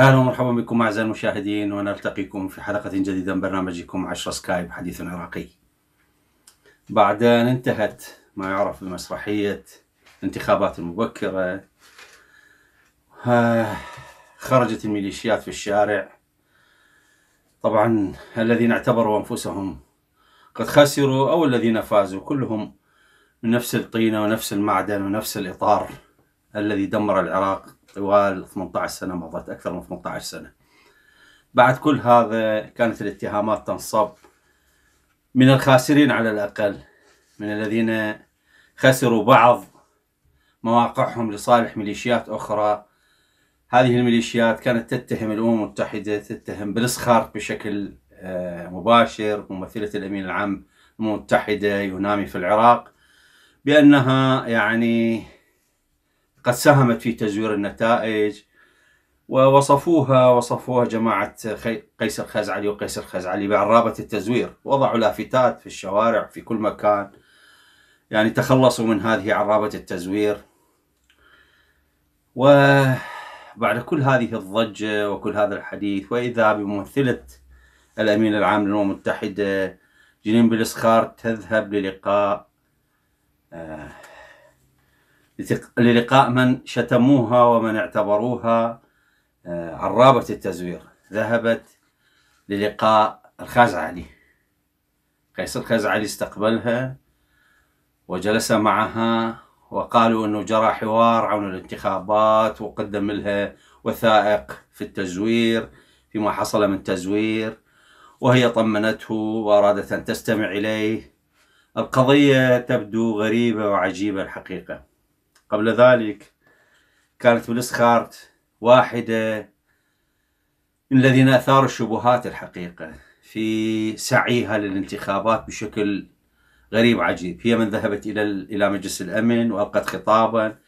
اهلا ومرحبا بكم اعزائي المشاهدين ونلتقيكم في حلقه جديده من برنامجكم 10 سكايب حديث عراقي. بعد ان انتهت ما يعرف بمسرحيه الانتخابات المبكره آه، خرجت الميليشيات في الشارع طبعا الذين اعتبروا انفسهم قد خسروا او الذين فازوا كلهم من نفس الطينه ونفس المعدن ونفس الاطار الذي دمر العراق طوال 18 سنة مضت أكثر من 18 سنة بعد كل هذا كانت الاتهامات تنصب من الخاسرين على الأقل من الذين خسروا بعض مواقعهم لصالح ميليشيات أخرى هذه الميليشيات كانت تتهم الأمم المتحدة تتهم بالإسخار بشكل آه، مباشر ممثلة الأمين العام المتحدة يونامي في العراق بأنها يعني قد ساهمت في تزوير النتائج ووصفوها وصفوها جماعة قيس الخزعلي وقيس الخزعلي بعرابة التزوير وضعوا لافتات في الشوارع في كل مكان يعني تخلصوا من هذه عرابة التزوير وبعد كل هذه الضجة وكل هذا الحديث وإذا بممثلة الأمين العام للأمم المتحدة جنين بالإسخار تذهب للقاء آه. للقاء من شتموها ومن اعتبروها آه، عرابة التزوير ذهبت للقاء الخزعلي قيس الخزعلي استقبلها وجلس معها وقالوا انه جرى حوار عن الانتخابات وقدم لها وثائق في التزوير فيما حصل من تزوير وهي طمنته وارادت ان تستمع اليه القضيه تبدو غريبه وعجيبه الحقيقه قبل ذلك كانت بلسخارت واحدة من الذين أثاروا الشبهات الحقيقة في سعيها للانتخابات بشكل غريب عجيب هي من ذهبت إلى إلى مجلس الأمن وألقت خطابا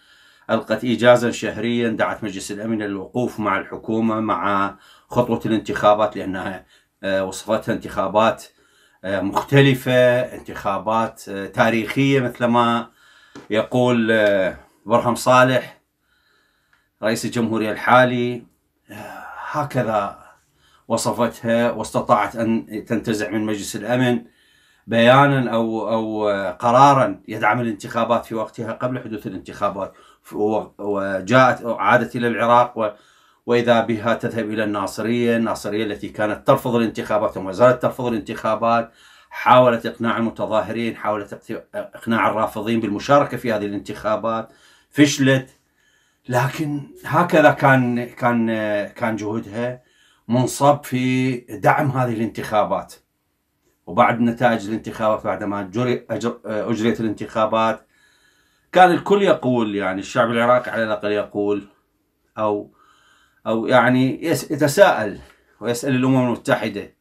ألقت إيجازا شهريا دعت مجلس الأمن للوقوف مع الحكومة مع خطوة الانتخابات لأنها آه، وصفتها انتخابات آه، مختلفة انتخابات آه، تاريخية مثل ما يقول برهم صالح رئيس الجمهورية الحالي هكذا وصفتها واستطاعت أن تنتزع من مجلس الأمن بيانا أو, أو قرارا يدعم الانتخابات في وقتها قبل حدوث الانتخابات وجاءت عادت إلى العراق و واذا بها تذهب الى الناصريه، الناصريه التي كانت ترفض الانتخابات وما زالت ترفض الانتخابات، حاولت اقناع المتظاهرين، حاولت اقناع الرافضين بالمشاركه في هذه الانتخابات، فشلت لكن هكذا كان كان كان جهودها منصب في دعم هذه الانتخابات وبعد نتائج الانتخابات بعد ما اجريت الانتخابات كان الكل يقول يعني الشعب العراقي على الاقل يقول او او يعني يتساءل ويسال الامم المتحده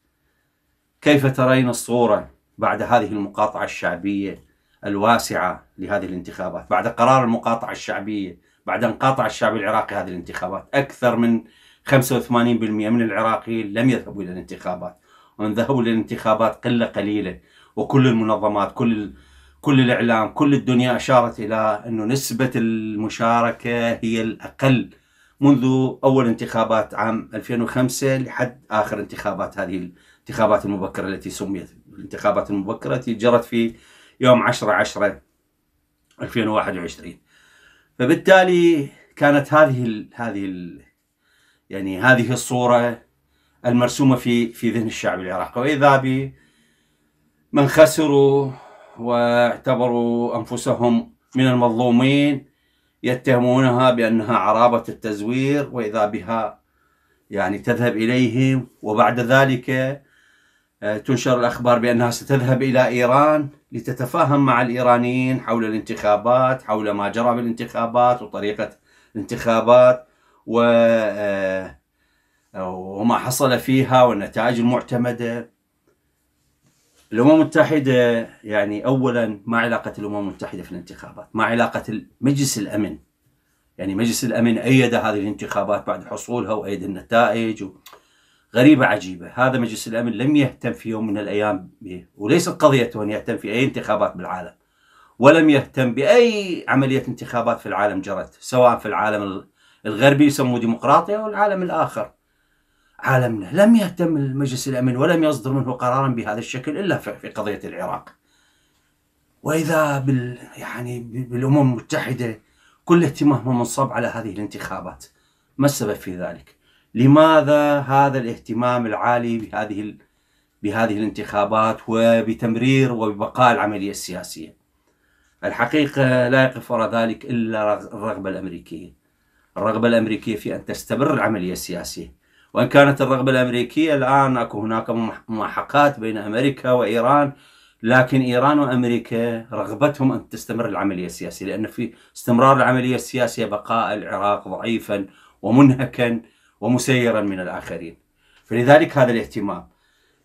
كيف ترين الصوره بعد هذه المقاطعه الشعبيه الواسعة لهذه الانتخابات بعد قرار المقاطعة الشعبية بعد أن قاطع الشعب العراقي هذه الانتخابات أكثر من 85% من العراقيين لم يذهبوا إلى الانتخابات ومن ذهبوا إلى الانتخابات قلة قليلة وكل المنظمات كل كل الإعلام كل الدنيا أشارت إلى أنه نسبة المشاركة هي الأقل منذ أول انتخابات عام 2005 لحد آخر انتخابات هذه الانتخابات المبكرة التي سميت الانتخابات المبكرة التي جرت في يوم 10 10 2021 فبالتالي كانت هذه الـ هذه الـ يعني هذه الصوره المرسومه في في ذهن الشعب العراقي واذا ب من خسروا واعتبروا انفسهم من المظلومين يتهمونها بانها عرابه التزوير واذا بها يعني تذهب اليهم وبعد ذلك آه، تنشر الاخبار بانها ستذهب الى ايران لتتفاهم مع الإيرانيين حول الانتخابات حول ما جرى بالانتخابات وطريقة الانتخابات و آه، وما حصل فيها والنتائج المعتمدة الأمم المتحدة يعني أولا ما علاقة الأمم المتحدة في الانتخابات ما علاقة مجلس الأمن يعني مجلس الأمن أيد هذه الانتخابات بعد حصولها وأيد النتائج و... غريبة عجيبة هذا مجلس الأمن لم يهتم في يوم من الأيام به وليست قضيته أن يهتم في أي انتخابات بالعالم ولم يهتم بأي عملية انتخابات في العالم جرت سواء في العالم الغربي يسموه ديمقراطية أو العالم الآخر عالمنا لم يهتم المجلس الأمن ولم يصدر منه قرارا بهذا الشكل إلا في قضية العراق وإذا بال يعني بالأمم المتحدة كل اهتمامها منصب على هذه الانتخابات ما السبب في ذلك؟ لماذا هذا الاهتمام العالي بهذه بهذه الانتخابات وبتمرير وببقاء العملية السياسية الحقيقة لا يقف وراء ذلك إلا الرغبة الأمريكية الرغبة الأمريكية في أن تستمر العملية السياسية وإن كانت الرغبة الأمريكية الآن أكو هناك محاقات بين أمريكا وإيران لكن إيران وأمريكا رغبتهم أن تستمر العملية السياسية لأن في استمرار العملية السياسية بقاء العراق ضعيفا ومنهكا ومسيرا من الآخرين فلذلك هذا الاهتمام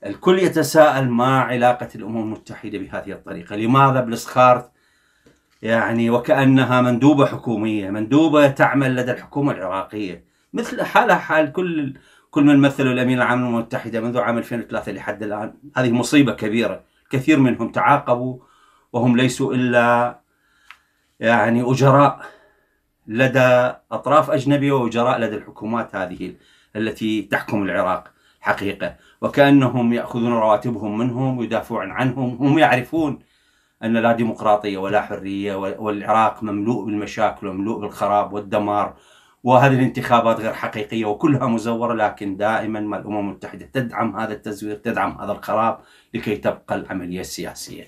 الكل يتساءل ما علاقة الأمم المتحدة بهذه الطريقة لماذا بلسخارت يعني وكأنها مندوبة حكومية مندوبة تعمل لدى الحكومة العراقية مثل حالها حال كل كل من مثلوا الأمين العام للأمم المتحدة منذ عام 2003 لحد الآن هذه مصيبة كبيرة كثير منهم تعاقبوا وهم ليسوا إلا يعني أجراء لدى أطراف أجنبية وأجراء لدى الحكومات هذه التي تحكم العراق حقيقة وكأنهم يأخذون رواتبهم منهم ويدافعون عنهم هم يعرفون أن لا ديمقراطية ولا حرية والعراق مملوء بالمشاكل ومملوء بالخراب والدمار وهذه الانتخابات غير حقيقية وكلها مزورة لكن دائما ما الأمم المتحدة تدعم هذا التزوير تدعم هذا الخراب لكي تبقى العملية السياسية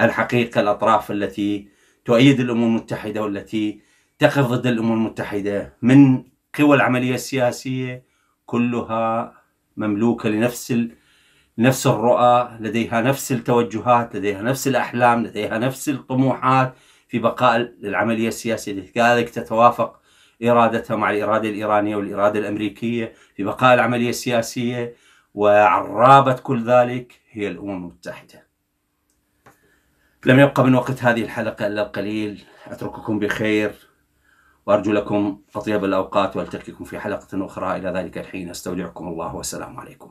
الحقيقة الأطراف التي تؤيد الأمم المتحدة والتي تقف ضد الأمم المتحدة من قوى العملية السياسية كلها مملوكة لنفس نفس الرؤى لديها نفس التوجهات لديها نفس الأحلام لديها نفس الطموحات في بقاء العملية السياسية لذلك تتوافق إرادتها مع الإرادة الإيرانية والإرادة الأمريكية في بقاء العملية السياسية وعرابة كل ذلك هي الأمم المتحدة لم يبقى من وقت هذه الحلقة إلا القليل أترككم بخير وأرجو لكم أطيب الأوقات وألتقيكم في حلقة أخرى إلى ذلك الحين أستودعكم الله والسلام عليكم.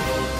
thank you